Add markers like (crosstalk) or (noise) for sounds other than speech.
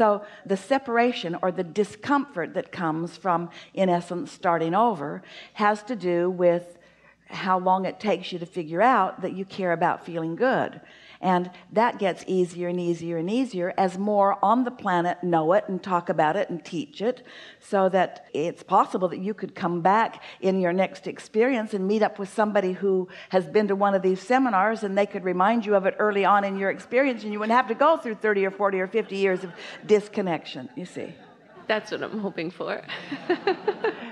So the separation or the discomfort that comes from, in essence, starting over has to do with how long it takes you to figure out that you care about feeling good. And that gets easier and easier and easier as more on the planet know it and talk about it and teach it so that it's possible that you could come back in your next experience and meet up with somebody who has been to one of these seminars and they could remind you of it early on in your experience and you wouldn't have to go through 30 or 40 or 50 years of disconnection, you see. That's what I'm hoping for. (laughs)